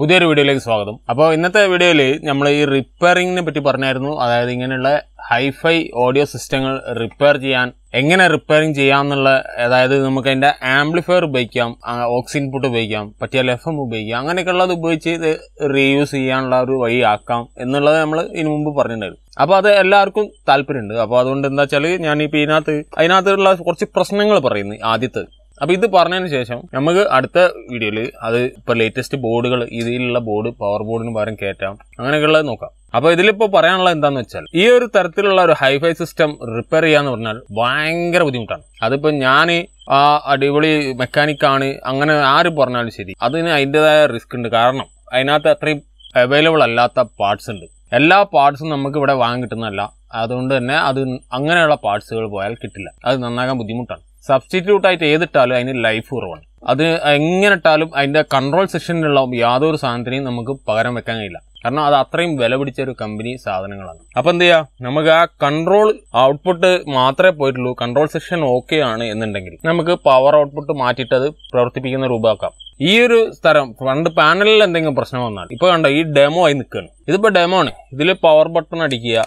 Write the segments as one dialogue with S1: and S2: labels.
S1: പുതിയൊരു വീഡിയോയിലേക്ക് സ്വാഗതം അപ്പോൾ ഇന്നത്തെ വീഡിയോയിൽ നമ്മൾ ഈ റിപ്പയറിങ്ങിനെ പറ്റി പറഞ്ഞായിരുന്നു അതായത് ഇങ്ങനെയുള്ള ഹൈഫൈ ഓഡിയോ സിസ്റ്റങ്ങൾ റിപ്പയർ ചെയ്യാൻ എങ്ങനെ റിപ്പയറിങ് ചെയ്യാമെന്നുള്ള അതായത് നമുക്ക് അതിൻ്റെ ആംപ്ലിഫയർ ഉപയോഗിക്കാം ഓക്സിൻ ഇൻപുട്ട് ഉപയോഗിക്കാം പറ്റിയാൽ എഫ് എം ഉപയോഗിക്കാം അങ്ങനെയൊക്കെയുള്ളത് ഉപയോഗിച്ച് ഇത് റീയൂസ് ചെയ്യാനുള്ള ഒരു വഴിയാക്കാം എന്നുള്ളത് നമ്മൾ ഇതിനു മുമ്പ് പറഞ്ഞിട്ടുണ്ടായിരുന്നു അപ്പോൾ അത് എല്ലാവർക്കും താല്പര്യമുണ്ട് അപ്പോൾ അതുകൊണ്ട് എന്താ വെച്ചാൽ ഞാൻ ഇതിനകത്ത് അതിനകത്തുള്ള കുറച്ച് പ്രശ്നങ്ങൾ പറയുന്നു ആദ്യത്തെ അപ്പോൾ ഇത് പറഞ്ഞതിന് ശേഷം നമുക്ക് അടുത്ത വീഡിയോയിൽ അത് ഇപ്പൊ ലേറ്റസ്റ്റ് ബോർഡുകൾ ഇതിലുള്ള ബോർഡ് പവർ ബോർഡിന് പകരം കയറ്റാം അങ്ങനെയൊക്കെയുള്ളത് നോക്കാം അപ്പോൾ ഇതിലിപ്പോ പറയാനുള്ളത് എന്താണെന്ന് വെച്ചാൽ ഈ ഒരു തരത്തിലുള്ള ഒരു ഹൈഫൈ സിസ്റ്റം റിപ്പയർ ചെയ്യാന്ന് പറഞ്ഞാൽ ഭയങ്കര ബുദ്ധിമുട്ടാണ് അതിപ്പോ ഞാൻ ആ അടിപൊളി മെക്കാനിക്കാണ് അങ്ങനെ ആര് പറഞ്ഞാലും ശരി അതിന് അതിൻ്റെതായ റിസ്ക് ഉണ്ട് കാരണം അതിനകത്ത് അത്രയും അവൈലബിൾ അല്ലാത്ത പാർട്സ് ഉണ്ട് എല്ലാ പാർട്സും നമുക്ക് ഇവിടെ വാങ്ങി കിട്ടുന്നതല്ല അതുകൊണ്ട് തന്നെ അത് അങ്ങനെയുള്ള പാർട്സുകൾ പോയാൽ കിട്ടില്ല അത് നന്നാകാൻ ബുദ്ധിമുട്ടാണ് സബ്സ്റ്റിറ്റ്യൂട്ട് ആയിട്ട് ഏതിട്ടാലും അതിന് ലൈഫ് കുറവാണ് അത് എങ്ങനെ ഇട്ടാലും അതിൻ്റെ കൺട്രോൾ സെക്ഷനിലുള്ള യാതൊരു സാധനത്തിനെയും നമുക്ക് പകരം വെക്കാൻ കഴിയില്ല കാരണം അത് അത്രയും വില പിടിച്ച ഒരു കമ്പനി സാധനങ്ങളാണ് അപ്പൊ എന്ത് ചെയ്യാ നമുക്ക് ആ കൺട്രോൾ ഔട്ട്പുട്ട് മാത്രമേ പോയിട്ടുള്ളൂ കൺട്രോൾ സെക്ഷൻ ഓക്കെ ആണ് എന്നുണ്ടെങ്കിൽ നമുക്ക് പവർ ഔട്ട്പുട്ട് മാറ്റിയിട്ട് അത് പ്രവർത്തിപ്പിക്കുന്ന രൂപമാക്കാം ഈ ഒരു സ്ഥലം ഫ്രണ്ട് പാനലിൽ എന്തെങ്കിലും പ്രശ്നം വന്നാൽ ഇപ്പൊ കണ്ടോ ഈ ഡെമോ ആയി നിൽക്കുകയാണ് ഇതിപ്പോ ഡെമോ ആണ് ഇതിൽ പവർ ബട്ടൺ അടിക്കുക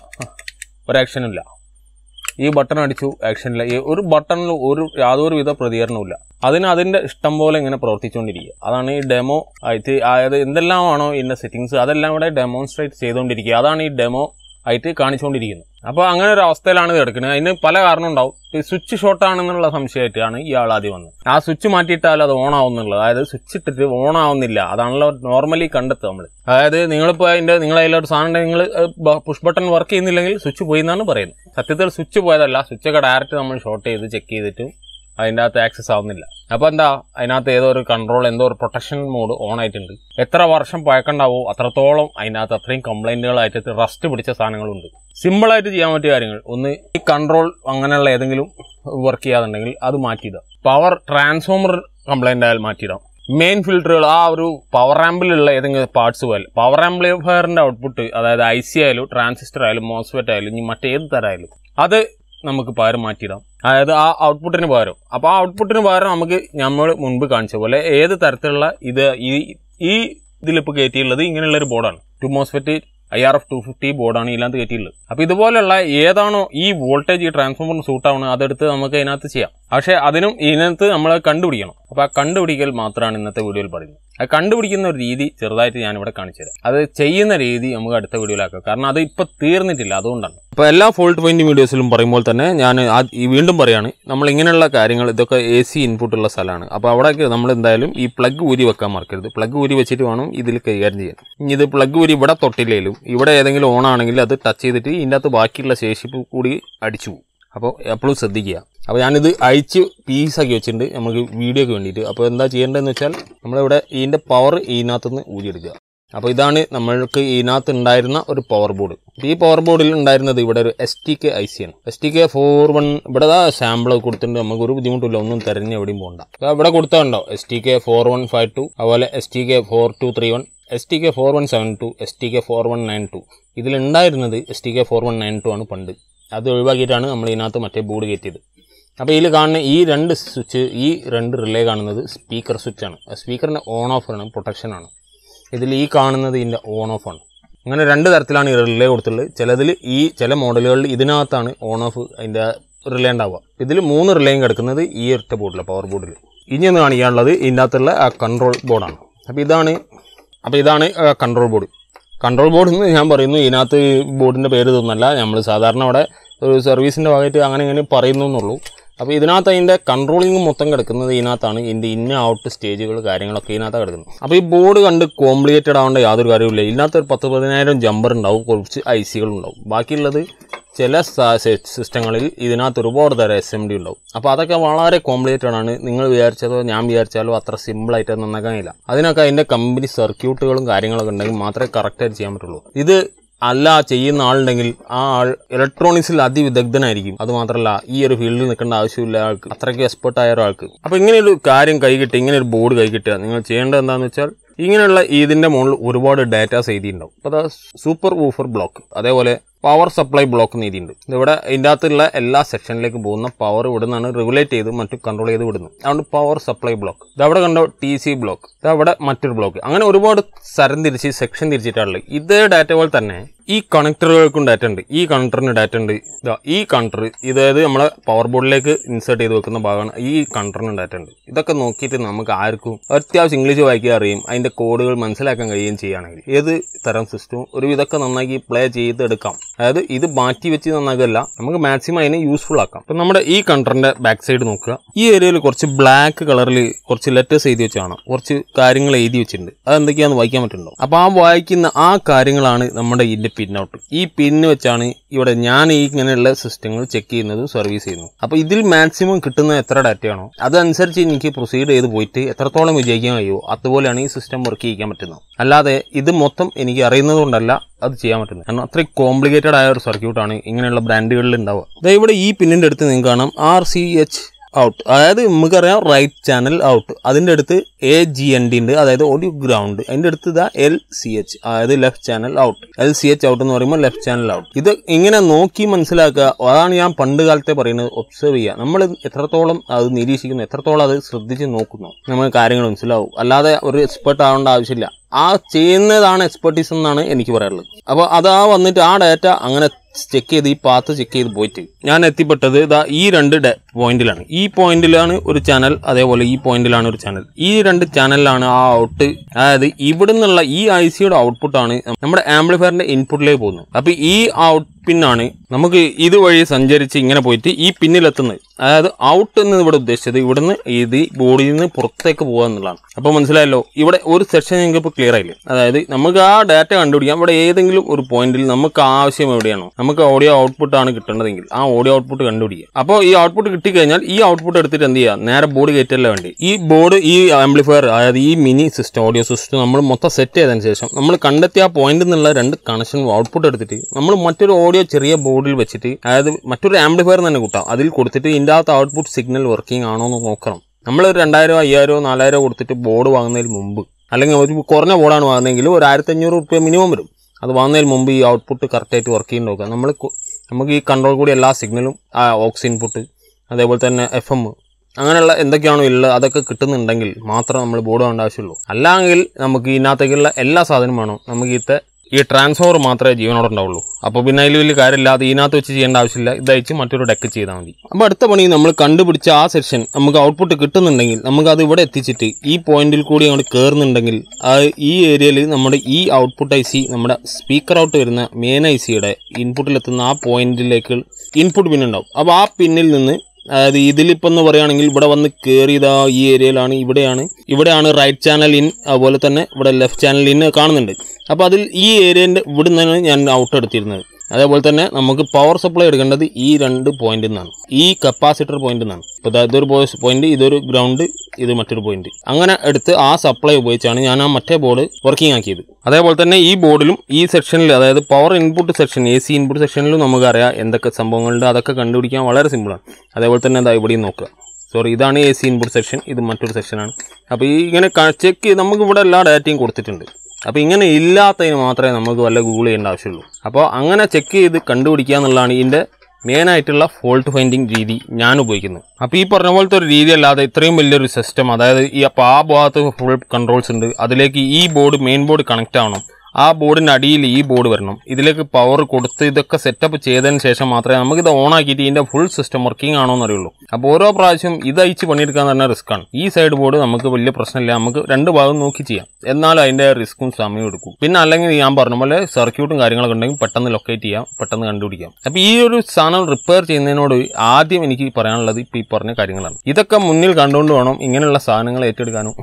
S1: ഒരു ആക്ഷനും ഇല്ല ഈ ബട്ടൺ അടിച്ചു ആക്ഷനില്ല ഒരു ബട്ടണിൽ ഒരു യാതൊരു വിധ പ്രതികരണവുമില്ല അതിന് അതിൻ്റെ ഇഷ്ടം പോലെ ഇങ്ങനെ പ്രവർത്തിച്ചുകൊണ്ടിരിക്കുക അതാണ് ഈ ഡെമോ അതായത് എന്തെല്ലാമാണോ ഇതിൻ്റെ സെറ്റിങ്സ് അതെല്ലാം ഇവിടെ ഡെമോൺസ്ട്രേറ്റ് ചെയ്തുകൊണ്ടിരിക്കുക അതാണ് ഈ ഡെമോ ആയിട്ട് കാണിച്ചുകൊണ്ടിരിക്കുന്നത് അപ്പോൾ അങ്ങനെ ഒരു അവസ്ഥയിലാണ് കിടക്കുന്നത് അതിന് പല കാരണം ഉണ്ടാവും സ്വിച്ച് ഷോർട്ട് ആണെന്നുള്ള സംശയമായിട്ടാണ് ഇയാൾ ആദ്യം വന്നത് ആ സ്വിച്ച് മാറ്റിയിട്ടാൽ അത് ഓൺ ആവുന്നുള്ളത് അതായത് സ്വിച്ച് ഇട്ടിട്ട് ഓൺ ആവുന്നില്ല അതാണല്ലോ നോർമലി കണ്ടെത്തുക നമ്മൾ അതായത് നിങ്ങളിപ്പോൾ അതിൻ്റെ നിങ്ങൾ അതിലൊരു സാധനം നിങ്ങൾ പുഷ് ബട്ടൺ വർക്ക് ചെയ്യുന്നില്ലെങ്കിൽ സ്വിച്ച് പോയി എന്നാണ് പറയുന്നത് സത്യത്തിൽ സ്വിച്ച് പോയതല്ല സ്വിച്ചൊക്കെ ഡയറക്റ്റ് നമ്മൾ ഷോർട്ട് ചെയ്ത് ചെക്ക് ചെയ്തിട്ട് അതിൻ്റെ അകത്ത് ആക്സസ് ആവുന്നില്ല അപ്പോൾ എന്താ അതിനകത്ത് ഏതോ ഒരു കൺട്രോൾ എന്തോ ഒരു പ്രൊട്ടക്ഷൻ മോഡ് ഓൺ ആയിട്ടുണ്ട് എത്ര വർഷം പഴക്കണ്ടാവോ അത്രത്തോളം അതിനകത്ത് അത്രയും കംപ്ലൈൻറ്റുകളായിട്ട് റസ്റ്റ് പിടിച്ച സാധനങ്ങളുണ്ട് സിമ്പിളായിട്ട് ചെയ്യാൻ പറ്റിയ കാര്യങ്ങൾ ഒന്ന് ഈ കൺട്രോൾ അങ്ങനെയുള്ള ഏതെങ്കിലും വർക്ക് ചെയ്യാതുണ്ടെങ്കിൽ അത് മാറ്റിയിടാം പവർ ട്രാൻസ്ഫോമർ കംപ്ലൈൻ്റ് ആയാൽ മാറ്റിയിടാം മെയിൻ ഫിൽറ്ററുകൾ ആ ഒരു പവർ ആംബിലുള്ള ഏതെങ്കിലും പാർട്സ് പോലെ പവർ ആംപ്ലിഫയറിൻ്റെ ഔട്ട്പുട്ട് അതായത് ഐ സി ആയാലും ട്രാൻസിസ്റ്റർ ആയാലും മോസ്ഫെറ്റ് ആയാലും ഇനി മറ്റേത് തരായാലും അത് നമുക്ക് പകരം മാറ്റിയിടാം അതായത് ആ ഔട്ട്പുട്ടിന് പകരം അപ്പോൾ ആ ഔട്ട്പുട്ടിന് പകരം നമുക്ക് നമ്മൾ മുൻപ് കാണിച്ച പോലെ ഏത് തരത്തിലുള്ള ഇത് ഈ ഈ ഇതിലിപ്പോൾ കയറ്റിയുള്ളത് ഇങ്ങനെയുള്ളൊരു ബോർഡാണ് two MOSFET I R F two fifty ബോർഡാണ് ഇതിനകത്ത് കയറ്റിയിട്ടുള്ളത് അപ്പോൾ ഇതുപോലെയുള്ള ഏതാണോ ഈ വോൾട്ടേജ് ഈ ട്രാൻസ്ഫോമറിന് സൂട്ടാവണം അതെടുത്ത് നമുക്ക് അതിനകത്ത് ചെയ്യാം പക്ഷേ അതിനും ഇതിനകത്ത് നമ്മൾ കണ്ടുപിടിക്കണം അപ്പോൾ ആ കണ്ടുപിടിക്കൽ മാത്രമാണ് ഇന്നത്തെ വീഡിയോയിൽ പറയുന്നത് അത് കണ്ടുപിടിക്കുന്ന ഒരു രീതി ചെറുതായിട്ട് ഞാനിവിടെ കാണിച്ചു തരാം അത് ചെയ്യുന്ന രീതി നമുക്ക് അടുത്ത വീഡിയോയിലാക്കാം കാരണം അത് ഇപ്പോൾ തീർന്നിട്ടില്ല അതുകൊണ്ടാണ് അപ്പോൾ എല്ലാ ഫോൾട്ട് പോയിൻറ്റ് വീഡിയോസിലും പറയുമ്പോൾ തന്നെ ഞാൻ വീണ്ടും പറയുകയാണ് നമ്മൾ ഇങ്ങനെയുള്ള കാര്യങ്ങൾ ഇതൊക്കെ എ സി ഇൻപുട്ടുള്ള സ്ഥലമാണ് അപ്പോൾ അവിടെയൊക്കെ നമ്മൾ എന്തായാലും ഈ പ്ലഗ് ഊരി വെക്കാൻ മറക്കരുത് പ്ലഗ് ഊരി വെച്ചിട്ട് വേണം ഇതിൽ കൈകാര്യം ചെയ്യാൻ ഇനി ഇത് പ്ലഗ് ഊരി ഇവിടെ തൊട്ടില്ലെങ്കിലും ഇവിടെ ഏതെങ്കിലും ഓൺ ആണെങ്കിൽ അത് ടച്ച് ചെയ്തിട്ട് ഇതിൻ്റെ അകത്ത് ബാക്കിയുള്ള ശേഷിപ്പ് കൂടി അടിച്ചു പോകും അപ്പോൾ എപ്പോഴും ശ്രദ്ധിക്കുക അപ്പോൾ ഞാനിത് അഴിച്ച് പീസാക്കി വെച്ചിട്ടുണ്ട് നമുക്ക് വീഡിയോക്ക് വേണ്ടിയിട്ട് അപ്പോൾ എന്താ ചെയ്യേണ്ടതെന്ന് വെച്ചാൽ നമ്മളിവിടെ ഇതിൻ്റെ പവർ ഇതിനകത്തുനിന്ന് ഊരിയെടുക്കുക അപ്പോൾ ഇതാണ് നമ്മൾക്ക് ഇതിനകത്ത് ഉണ്ടായിരുന്ന ഒരു പവർ ബോർഡ് ഈ പവർ ബോർഡിൽ ഉണ്ടായിരുന്നത് ഇവിടെ ഒരു S T K I C ആണ് S T K four one ഇവിടെ സാമ്പിൾ കൊടുത്തിട്ടുണ്ട് നമുക്ക് ഒരു ബുദ്ധിമുട്ടില്ല ഒന്നും തിരഞ്ഞ് എവിടെയും പോകണ്ട ഇവിടെ കൊടുത്തതുണ്ടോ S T K four one five two അതുപോലെ S T K four two three one S T K four one seven two S T K four one nine two ഇതിലുണ്ടായിരുന്നത് S T K four one nine two ആണ് പണ്ട് അത് ഒഴിവാക്കിയിട്ടാണ് നമ്മൾ ഇതിനകത്ത് മറ്റേ board കയറ്റിയത് അപ്പോൾ ഇതിൽ കാണുന്ന ഈ രണ്ട് സ്വിച്ച് ഈ രണ്ട് റിലേ കാണുന്നത് സ്പീക്കർ സ്വിച്ചാണ് സ്പീക്കറിൻ്റെ ഓൺ ഓഫ് ആണ് പ്രൊട്ടക്ഷനാണ് ഇതിൽ ഈ കാണുന്നത് ഇതിൻ്റെ ഓൺ ഓഫ് ആണ് അങ്ങനെ രണ്ട് തരത്തിലാണ് ഈ റിലേ കൊടുത്തിട്ടുള്ളത് ചിലതിൽ ഈ ചില മോഡലുകളിൽ ഇതിനകത്താണ് ഓൺ ഓഫ് അതിൻ്റെ റിലേ ഉണ്ടാവുക ഇതിൽ മൂന്ന് റിലേയും കിടക്കുന്നത് ഈ ഒറ്റ ബോർഡിൽ പവർ ബോർഡിൽ ഇനി ഒന്ന് കാണിക്കാനുള്ളത് ഇതിനകത്തുള്ള ആ കൺട്രോൾ ബോർഡാണ് അപ്പോൾ ഇതാണ് അപ്പോൾ ഇതാണ് കൺട്രോൾ ബോർഡ് കൺട്രോൾ ബോർഡ് എന്ന് ഞാൻ പറയുന്നു ഇതിനകത്ത് ബോർഡിൻ്റെ പേര് ഇതൊന്നുമല്ല നമ്മൾ സാധാരണ അവിടെ ഒരു സർവീസിൻ്റെ ഭാഗമായിട്ട് അങ്ങനെ ഇങ്ങനെ പറയുന്നു എന്നുള്ളൂ അപ്പോൾ ഇതിനകത്ത് അതിൻ്റെ കൺട്രോളിങ് മൊത്തം കിടക്കുന്നത് ഇതിനകത്താണ് ഇതിൻ്റെ ഇന്ന ഔട്ട് സ്റ്റേജുകൾ കാര്യങ്ങളൊക്കെ ഇതിനകത്ത് കിടക്കുന്നത് അപ്പോൾ ഈ ബോർഡ് കണ്ട് കോംപ്ലിക്കേറ്റഡ് ആവേണ്ട യാതൊരു കാര്യമില്ല ഇതിനകത്ത് ഒരു പത്ത് പതിനായിരം ജമ്പർ ഉണ്ടാവും കുറച്ച് ഐ സികളുണ്ടാവും ബാക്കിയുള്ളത് ചില സിസ്റ്റങ്ങളിൽ ഇതിനകത്ത് ഒരുപാട് തരം എസ് എം ഡി ഉണ്ടാവും അപ്പോൾ അതൊക്കെ വളരെ കോംപ്ലിക്കേറ്റഡ് ആണ് നിങ്ങൾ വിചാരിച്ചതോ ഞാൻ വിചാരിച്ചാലോ അത്ര സിമ്പിളായിട്ട് നന്നാക്കാനില്ല അതിനൊക്കെ അതിൻ്റെ കമ്പനി സർക്യൂട്ടുകളും കാര്യങ്ങളൊക്കെ ഉണ്ടെങ്കിൽ മാത്രമേ കറക്റ്റായിട്ട് ചെയ്യാൻ പറ്റുള്ളൂ ഇത് അല്ല ചെയ്യുന്ന ആളുണ്ടെങ്കിൽ ആ ആൾ ഇലക്ട്രോണിക്സിൽ അതിവിദഗ്ധനായിരിക്കും അത് മാത്രമല്ല ഈ ഒരു ഫീൽഡിൽ നിൽക്കേണ്ട ആവശ്യമില്ല ആൾക്ക് അത്രയ്ക്ക് എക്സ്പെർട്ടായ ഒരാൾക്ക് അപ്പോൾ ഇങ്ങനെയൊരു കാര്യം കൈ ഇങ്ങനെ ഒരു ബോർഡ് കൈ കിട്ടുക നിങ്ങൾ ചെയ്യേണ്ടത് എന്താണെന്ന് വെച്ചാൽ ഇങ്ങനെയുള്ള ഇതിൻ്റെ മുകളിൽ ഒരുപാട് ഡാറ്റാസ് എഴുതിയിട്ടുണ്ടാവും അപ്പോൾ സൂപ്പർ വൂഫർ ബ്ലോക്ക് അതേപോലെ പവർ സപ്ലൈ ബ്ലോക്ക് നീതിയുണ്ട് ഇവിടെ ഇതിൻ്റെ അകത്തുള്ള എല്ലാ സെക്ഷനിലേക്ക് പോകുന്ന പവർ ഇവിടുന്നാണ് റെഗുലേറ്റ് ചെയ്ത് മറ്റു കൺട്രോൾ ചെയ്ത് വിടുന്നത് അതുകൊണ്ട് പവർ സപ്ലൈ ബ്ലോക്ക് ഇതവിടെ കണ്ടോ ടി സി ബ്ലോക്ക് ഇതവിടെ മറ്റൊരു ബ്ലോക്ക് അങ്ങനെ ഒരുപാട് തരം തിരിച്ച് സെക്ഷൻ തിരിച്ചിട്ടാണുള്ളത് ഇതേ ഡാറ്റ പോലെ തന്നെ ഈ കണക്ടറുകൾക്കും ഡാറ്റ ഉണ്ട് ഈ കണക്ടറിന് ഡാറ്റ ഉണ്ട് ഇതാ ഈ കണക്ടർ ഇതായത് നമ്മളെ പവർ ബോർഡിലേക്ക് ഇൻസേർട്ട് ചെയ്ത് വെക്കുന്ന ഭാഗമാണ് ഈ കണക്ടറിന് ഡാറ്റ ഉണ്ട് ഇതൊക്കെ നോക്കിയിട്ട് നമുക്ക് ആർക്കും അത്യാവശ്യം ഇംഗ്ലീഷ് വായിക്കാൻ അറിയും അതിൻ്റെ കോഡുകൾ മനസ്സിലാക്കാൻ കഴിയുകയും ചെയ്യുകയാണെങ്കിൽ ഏത് തരം സിസ്റ്റവും ഒരു ഇതൊക്കെ നന്നാക്കി പ്ലേ ചെയ്തെടുക്കാം അതായത് ഇത് മാറ്റി വെച്ച് നന്നാക്കല്ല നമുക്ക് മാക്സിമം അതിനെ യൂസ്ഫുൾ ആക്കാം അപ്പം നമ്മുടെ ഈ കണ്ടറിൻ്റെ ബാക്ക് സൈഡ് നോക്കുക ഈ ഏരിയയിൽ കുറച്ച് ബ്ലാക്ക് കളറിൽ കുറച്ച് ലെറ്റേഴ്സ് എഴുതി വെച്ചാണ് കുറച്ച് കാര്യങ്ങൾ എഴുതി വെച്ചിട്ടുണ്ട് അത് എന്തൊക്കെയാണെന്ന് വായിക്കാൻ പറ്റുന്നുണ്ടോ അപ്പോൾ ആ വായിക്കുന്ന ആ കാര്യങ്ങളാണ് നമ്മുടെ ഇതിൻ്റെ പിന്നോട്ട് ഈ പിന്ന് വെച്ചാണ് ഇവിടെ ഞാൻ ഈ ഇങ്ങനെയുള്ള സിസ്റ്റങ്ങൾ ചെക്ക് ചെയ്യുന്നതും സർവീസ് ചെയ്യുന്നു അപ്പോൾ ഇതിൽ മാക്സിമം കിട്ടുന്ന എത്ര ഡാറ്റയാണോ അതനുസരിച്ച് എനിക്ക് പ്രൊസീഡ് ചെയ്ത് പോയിട്ട് എത്രത്തോളം വിജയിക്കാൻ കഴിയുമോ അതുപോലെയാണ് ഈ സിസ്റ്റം വർക്ക് ചെയ്യിക്കാൻ പറ്റുന്നത് അല്ലാതെ ഇത് മൊത്തം എനിക്ക് അറിയുന്നത് കൊണ്ടല്ല അത് ചെയ്യാൻ പറ്റുന്നത് കാരണം അത്രയും കോംപ്ലിക്കേറ്റഡ് ആയ ഒരു സർക്യൂട്ടാണ് ഇങ്ങനെയുള്ള ബ്രാൻഡുകളിൽ ഉണ്ടാവുക ഇവിടെ ഈ പിന്നിൻ്റെ അടുത്ത് നിങ്ങൾക്ക് കാണാം ആർ സി എച്ച് ഔട്ട് അതായത് നമുക്കറിയാം റൈറ്റ് ചാനൽ ഔട്ട് അതിൻ്റെ അടുത്ത് എ ജി എൻ ഡി ഉണ്ട് അതായത് ഓഡിയോ ഗ്രൗണ്ട് അതിൻ്റെ അടുത്ത് ഇതാ എൽ സി എച്ച് അതായത് left channel out L C H out എന്ന് പറയുമ്പോൾ ലെഫ്റ്റ് ചാനൽ ഔട്ട് ഇത് ഇങ്ങനെ നോക്കി മനസ്സിലാക്കുക അതാണ് ഞാൻ പണ്ട് കാലത്തെ പറയുന്നത് ഒബ്സർവ് ചെയ്യുക നമ്മൾ എത്രത്തോളം അത് നിരീക്ഷിക്കുന്നു എത്രത്തോളം അത് ശ്രദ്ധിച്ച് നോക്കുന്നു നമ്മൾ കാര്യങ്ങൾ മനസ്സിലാവും അല്ലാതെ ഒരു എക്സ്പെർട്ട് ആവേണ്ട ആവശ്യമില്ല ആ ചെയ്യുന്നതാണ് എക്സ്പെർട്ടീസ് എന്നാണ് എനിക്ക് പറയാനുള്ളത് അപ്പോൾ അത് ആ വന്നിട്ട് ആ ഡാറ്റ അങ്ങനെ ചെക്ക് ചെയ്ത് ഈ പാത്ത് ചെക്ക് ചെയ്ത് പോയിട്ട് ഞാൻ എത്തിപ്പെട്ടത് ഇതാ ഈ രണ്ട് പോയിന്റിലാണ് ഈ പോയിന്റിലാണ് ഒരു ചാനൽ അതേപോലെ ഈ പോയിന്റിലാണ് ഒരു ചാനൽ ഈ രണ്ട് ചാനലിലാണ് ആ ഔട്ട് അതായത് ഇവിടെ നിന്നുള്ള ഈ ഐ സിയുടെ ഔട്ട്പുട്ടാണ് നമ്മുടെ ആംപ്ലിഫയറിന്റെ ഇൻപുട്ടിലേക്ക് പോകുന്നത് അപ്പോൾ ഈ ഔട്ട് പിന്നാണ് നമുക്ക് ഇതുവഴി സഞ്ചരിച്ച് ഇങ്ങനെ പോയിട്ട് ഈ പിന്നിലെത്തുന്നത് അതായത് ഔട്ട് എന്ന് ഇവിടെ ഉദ്ദേശിച്ചത് ഇവിടുന്ന് ഇത് ബോഡിയിൽ നിന്ന് പുറത്തേക്ക് പോകുക എന്നുള്ളതാണ് അപ്പോൾ മനസ്സിലായല്ലോ ഇവിടെ ഒരു സെക്ഷൻ നിങ്ങൾക്ക് ഇപ്പോൾ ക്ലിയർ ആയില്ലേ അതായത് നമുക്ക് ആ ഡാറ്റ കണ്ടുപിടിക്കാം ഇവിടെ ഏതെങ്കിലും ഒരു പോയിന്റിൽ നമുക്ക് ആവശ്യം എവിടെയാണോ നമുക്ക് ഓഡിയോ ഔട്ട്പുട്ട് ആണ് കിട്ടേണ്ടതെങ്കിൽ ആ ഓഡിയോ ഔട്ട്പുട്ട് കണ്ടുപിടിക്കുക അപ്പോൾ ഈ ഔട്ട്പുട്ട് കിട്ടിക്കഴിഞ്ഞാൽ ഈ ഔട്ട്പുട്ട് എടുത്തിട്ട് എന്ത് ചെയ്യുക നേരെ ബോർഡ് കയറ്റല്ല വേണ്ടി ഈ ബോർഡ് ഈ ആംപ്ലിഫയർ അതായത് ഈ മിനി സിസ്റ്റം ഓഡിയോ സിസ്റ്റം നമ്മൾ മൊത്തം സെറ്റ് ചെയ്തതിന് ശേഷം നമ്മൾ കണ്ടെത്തിയ ആ പോയിന്റിൽ നിന്നുള്ള രണ്ട് കണക്ഷൻ ഔട്ട്പുട്ട് എടുത്തിട്ട് നമ്മൾ മറ്റൊരു ഓഡിയോ ചെറിയ ബോർഡിൽ വെച്ചിട്ട് അതായത് മറ്റൊരു ആംപ്ലിഫയർ തന്നെ കൂട്ടാം അതിൽ കൊടുത്തിട്ട് ഇതിൻ്റെ ഇതിനകത്ത് ഔട്ട്പുട്ട് സിഗ്നൽ വർക്കിംഗ് ആണോ എന്ന് നോക്കണം നമ്മൾ ഒരു രണ്ടായിരോ അയ്യായിരോ നാലായിരോ കൊടുത്തിട്ട് ബോർഡ് വാങ്ങുന്നതിന് മുമ്പ് അല്ലെങ്കിൽ ഒരു കുറഞ്ഞ ബോർഡാണ് വാങ്ങുന്നതെങ്കിൽ ഒരു ആയിരത്തഞ്ഞൂറ് റുപ്യ മിനിമം വരും അത് വാങ്ങുന്നതിന് മുമ്പ് ഈ ഔട്ട്പുട്ട് കറക്റ്റായിട്ട് വർക്ക് ചെയ്യുന്ന നോക്കുക നമ്മൾ നമുക്ക് ഈ കൺട്രോൾ കൂടി എല്ലാ സിഗ്നലും ആ ഓക്സ് ഇൻപുട്ട് അതേപോലെ തന്നെ എഫ് എം അങ്ങനെയുള്ള എന്തൊക്കെയാണോ ഉള്ളത് അതൊക്കെ കിട്ടുന്നുണ്ടെങ്കിൽ മാത്രം നമ്മൾ ബോർഡ് വേണ്ട ആവശ്യമുള്ളൂ അല്ലെങ്കിൽ നമുക്ക് ഇതിനകത്തേക്കുള്ള എല്ലാ സാധനവും വേണം നമുക്ക് ഇത്തെ ഈ ട്രാൻസ്ഫോർ മാത്രമേ ജീവനോട് ഉണ്ടാവുള്ളൂ അപ്പോൾ പിന്നെ അതിൽ വലിയ കാര്യമില്ല അത് ഇതിനകത്ത് വെച്ച് ചെയ്യേണ്ട ആവശ്യമില്ല ഇതയച്ച് മറ്റൊരു ഡെക്ക് ചെയ്താൽ മതി അപ്പോൾ അടുത്ത പണി നമ്മൾ കണ്ടുപിടിച്ച ആ സെക്ഷൻ നമുക്ക് ഔട്ട്പുട്ട് കിട്ടുന്നുണ്ടെങ്കിൽ നമുക്ക് അത് ഇവിടെ എത്തിച്ചിട്ട് ഈ പോയിന്റിൽ കൂടി അങ്ങോട്ട് കയറുന്നുണ്ടെങ്കിൽ ഈ ഏരിയയിൽ നമ്മുടെ ഈ ഔട്ട്പുട്ട് ഐ സി നമ്മുടെ സ്പീക്കർ ഔട്ട് വരുന്ന മെയിൻ ഐ സിയുടെ ഇൻപുട്ടിലെത്തുന്ന ആ പോയിന്റിലേക്ക് ഇൻപുട്ട് പിന്നുണ്ടാവും ഉണ്ടാവും അപ്പോൾ ആ പിന്നിൽ നിന്ന് അതായത് ഇതിലിപ്പോൾ എന്ന് പറയുകയാണെങ്കിൽ ഇവിടെ വന്ന് കയറിയത് ആ ഈ ഏരിയയിലാണ് ഇവിടെയാണ് ഇവിടെയാണ് റൈറ്റ് ചാനൽ ഇൻ അതുപോലെ തന്നെ ഇവിടെ ലെഫ്റ്റ് ചാനൽ ഇൻ കാണുന്നുണ്ട് അപ്പോൾ അതിൽ ഈ ഏരിയൻ്റെ ഇവിടെ നിന്നാണ് ഞാൻ ഔട്ട് എടുത്തിരുന്നത് അതേപോലെ തന്നെ നമുക്ക് പവർ സപ്ലൈ എടുക്കേണ്ടത് ഈ രണ്ട് പോയിന്റിൽ നിന്നാണ് ഈ കപ്പാസിറ്റർ പോയിന്റിൽ നിന്നാണ് ഇപ്പോൾ ഇതൊരു പോയിന്റ് ഇതൊരു ഗ്രൗണ്ട് ഇത് മറ്റൊരു പോയിന്റ് അങ്ങനെ എടുത്ത് ആ സപ്ലൈ ഉപയോഗിച്ചാണ് ഞാൻ ആ മറ്റേ ബോർഡ് വർക്കിംഗ് ആക്കിയത് അതേപോലെ തന്നെ ഈ ബോർഡിലും ഈ സെക്ഷനിൽ അതായത് power input section A C input സെക്ഷനിലും നമുക്കറിയാം എന്തൊക്കെ സംഭവങ്ങളുണ്ട് അതൊക്കെ കണ്ടുപിടിക്കാൻ വളരെ സിമ്പിളാണ് അതേപോലെ തന്നെ എന്താ ഇവിടെയും നോക്കുക സോറി ഇതാണ് എ സി ഇൻപുട്ട് സെക്ഷൻ ഇത് മറ്റൊരു സെക്ഷനാണ് അപ്പോൾ ഈ ഇങ്ങനെ ചെക്ക് നമുക്ക് ഇവിടെ എല്ലാ ഡാറ്റയും കൊടുത്തിട്ടുണ്ട് അപ്പോൾ ഇങ്ങനെ ഇല്ലാത്തതിന് മാത്രമേ നമുക്ക് വല്ല ഗൂഗിൾ ചെയ്യേണ്ട ആവശ്യമുള്ളൂ അപ്പോൾ അങ്ങനെ ചെക്ക് ചെയ്ത് കണ്ടുപിടിക്കുക എന്നുള്ളതാണ് ഇതിൻ്റെ മെയിനായിട്ടുള്ള ഫോൾട്ട് ഫൈൻഡിങ് രീതി ഞാൻ ഉപയോഗിക്കുന്നത് അപ്പോൾ ഈ പറഞ്ഞ പോലത്തെ ഒരു രീതി അല്ലാതെ ഇത്രയും വലിയൊരു സിസ്റ്റം അതായത് ഈ അപ്പോൾ ആ ഭാഗത്ത് ഫുൾ കൺട്രോൾസ് ഉണ്ട് അതിലേക്ക് ഈ ബോർഡ് മെയിൻ ബോർഡ് കണക്റ്റ് ആവണം ആ ബോർഡിനടിയിൽ ഈ ബോർഡ് വരണം ഇതിലേക്ക് പവർ കൊടുത്ത് ഇതൊക്കെ സെറ്റപ്പ് ചെയ്തതിന് ശേഷം മാത്രമേ നമുക്ക് ഇത് ഓൺ ആക്കിയിട്ട് ഇതിൻ്റെ ഫുൾ സിസ്റ്റം വർക്കിംഗ് ആണോ എന്ന് അറിയുള്ളൂ അപ്പോൾ ഓരോ പ്രാവശ്യം ഇത് അയച്ച് പണിയെടുക്കാൻ തന്നെ റിസ്ക്കാണ് ഈ സൈഡ് ബോർഡ് നമുക്ക് വലിയ പ്രശ്നമില്ല നമുക്ക് രണ്ട് ഭാഗം നോക്കി ചെയ്യാം എന്നാൽ അതിൻ്റെ റിസ്ക്കും സമയം എടുക്കും പിന്നെ അല്ലെങ്കിൽ ഞാൻ പറഞ്ഞ പോലെ സർക്യൂട്ടും കാര്യങ്ങളൊക്കെ ഉണ്ടെങ്കിൽ പെട്ടെന്ന് ലൊക്കേറ്റ് ചെയ്യാം പെട്ടെന്ന് കണ്ടുപിടിക്കാം അപ്പോൾ ഈ ഒരു സാധനം റിപ്പയർ ചെയ്യുന്നതിനോട് ആദ്യം എനിക്ക് പറയാനുള്ളത് ഇപ്പം ഈ പറഞ്ഞ കാര്യങ്ങളാണ് ഇതൊക്കെ മുന്നിൽ കണ്ടുകൊണ്ട് വേണം ഇങ്ങനെയുള്ള സാധനങ്ങൾ ഏറ്റെടുക്കാനും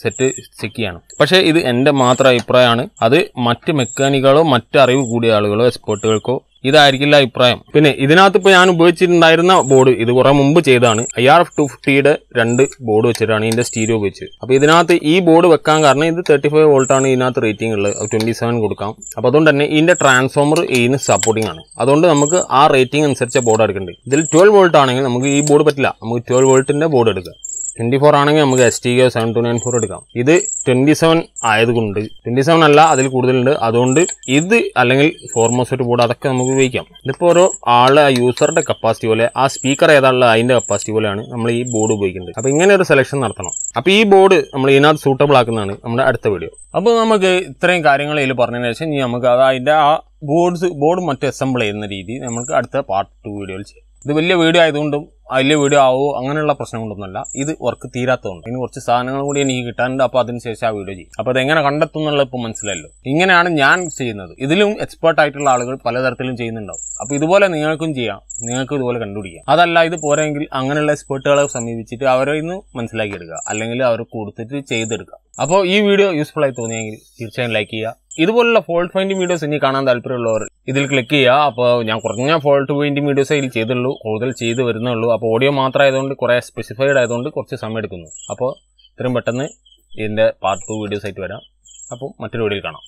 S1: സെറ്റ് ചെക്ക് ചെയ്യണം പക്ഷേ ഇത് എൻ്റെ മാത്രം അഭിപ്രായമാണ് അത് മറ്റ് മെക്കാനിക്കുകളോ മറ്റ് അറിവ് കൂടിയ ആളുകളോ എക്സ്പേർട്ടുകൾക്കോ ഇതായിരിക്കില്ല അഭിപ്രായം പിന്നെ ഇതിനകത്ത് ഇപ്പോൾ ഞാൻ ഉപയോഗിച്ചിട്ടുണ്ടായിരുന്ന ബോർഡ് ഇത് കുറേ മുമ്പ് ചെയ്തതാണ് ഐ ആർ എഫ് ടു ഫിഫ്റ്റിയുടെ രണ്ട് ബോർഡ് വെച്ചിട്ടാണ് ഇതിൻ്റെ സ്റ്റീരിയോ വെച്ച് അപ്പോൾ ഇതിനകത്ത് ഈ ബോർഡ് വെക്കാൻ കാരണം ഇത് തേർട്ടി ഫൈവ് വോൾട്ടാണ് ഇതിനകത്ത് റേറ്റിംഗ് ഉള്ളത് ട്വൻറ്റി സെവൻ കൊടുക്കാം അപ്പോൾ അതുകൊണ്ട് തന്നെ ഇതിൻ്റെ ട്രാൻസ്ഫോമർ ഇതിന് സപ്പോർട്ടിംഗ് ആണ് അതുകൊണ്ട് നമുക്ക് ആ റേറ്റിംഗ് അനുസരിച്ച് ബോർഡ് എടുക്കേണ്ടത് ഇതിൽ ട്വൽവ് വോൾട്ട് ആണെങ്കിൽ നമുക്ക് ഈ ബോർഡ് പറ്റില്ല നമുക്ക് ട്വൽവ് വോൾട്ടിൻ്റെ ബോർഡ് എടുക്കുക ട്വന്റി ഫോർ ആണെങ്കിൽ നമുക്ക് S T K seven two nine four എടുക്കാം ഇത് ട്വന്റി സെവൻ ആയതുകൊണ്ട് ട്വന്റി സെവൻ അല്ല അതിൽ കൂടുതലുണ്ട് അതുകൊണ്ട് ഇത് അല്ലെങ്കിൽ ഫോർമോസെറ്റ് ബോർഡ് അതൊക്കെ നമുക്ക് ഉപയോഗിക്കാം ഇതിപ്പോൾ ഓരോ ആ യൂസറുടെ കപ്പാസിറ്റി പോലെ ആ സ്പീക്കർ ഏതാണുള്ള അതിൻ്റെ കപ്പാസിറ്റി പോലെയാണ് നമ്മൾ ഈ ബോർഡ് ഉപയോഗിക്കുന്നത് അപ്പോൾ ഇങ്ങനെ ഒരു സെലക്ഷൻ നടത്തണം അപ്പോൾ ഈ ബോർഡ് നമ്മൾ ഇതിനകത്ത് സൂട്ടബിൾ ആക്കുന്നതാണ് നമ്മുടെ അടുത്ത വീഡിയോ അപ്പോൾ നമുക്ക് ഇത്രയും കാര്യങ്ങൾ ഇതിൽ പറഞ്ഞതിന് ശേഷം ഇനി നമുക്ക് അത് അതിൻ്റെ ആ ബോർഡ്സ് ബോർഡ് മറ്റേ അസംബിൾ ചെയ്യുന്ന രീതി നമുക്ക് അടുത്ത പാർട്ട് ടു വീഡിയോയിൽ ചെയ്യാം ഇത് വലിയ വീഡിയോ ആയതുകൊണ്ടും അതിൽ വീഡിയോ ആവോ അങ്ങനെയുള്ള പ്രശ്നങ്ങളൊന്നുമല്ല ഇത് വർക്ക് തീരാത്തതുകൊണ്ട് ഇനി കുറച്ച് സാധനങ്ങൾ കൂടി എനിക്ക് കിട്ടാനുണ്ട് അപ്പോൾ അതിനുശേഷം ആ വീഡിയോ ചെയ്യും അപ്പോൾ അതെങ്ങനെ കണ്ടെത്തും എന്നുള്ളത് ഇപ്പോൾ മനസ്സിലല്ലോ ഇങ്ങനെയാണ് ഞാൻ ചെയ്യുന്നത് ഇതിലും എക്സ്പേർട്ട് ആയിട്ടുള്ള ആളുകൾ പലതരത്തിലും ചെയ്യുന്നുണ്ടാവും അപ്പോൾ ഇതുപോലെ നിങ്ങൾക്കും ചെയ്യാം നിങ്ങൾക്ക് ഇതുപോലെ കണ്ടുപിടിക്കാം അതല്ല ഇത് പോരെങ്കിൽ അങ്ങനെയുള്ള എക്സ്പേർട്ടുകളെ സമീപിച്ചിട്ട് അവരെ ഇന്ന് മനസ്സിലാക്കിയെടുക്കുക അല്ലെങ്കിൽ അവർ കൊടുത്തിട്ട് ചെയ്തെടുക്കുക അപ്പോൾ ഈ വീഡിയോ യൂസ്ഫുൾ ആയി തോന്നിയെങ്കിൽ തീർച്ചയായും ലൈക്ക് ചെയ്യുക ഇതുപോലുള്ള ഫോൾട്ട് ഫൈൻഡിങ് വീഡിയോസ് ഇനി കാണാൻ താല്പര്യമുള്ളവർ ഇതിൽ ക്ലിക്ക് ചെയ്യുക അപ്പോൾ ഞാൻ കുറഞ്ഞ ഫോൾട്ട് ഫൈൻഡിങ് വീഡിയോസേ ഇതിൽ ചെയ്തുള്ളൂ കൂടുതൽ ചെയ്തു വരുന്നുള്ളൂ ഉണ്ടാവുക അപ്പോൾ ഓഡിയോ മാത്രമായതുകൊണ്ട് കുറേ സ്പെസിഫൈഡ് ആയതുകൊണ്ട് കുറച്ച് സമയം എടുക്കുന്നു അപ്പോൾ ഇത്രയും പെട്ടെന്ന് ഇതിൻ്റെ പാർട്ട് ടു വീഡിയോസ് ആയിട്ട് വരാം അപ്പോൾ മറ്റൊരു വീഡിയോയിൽ കാണാം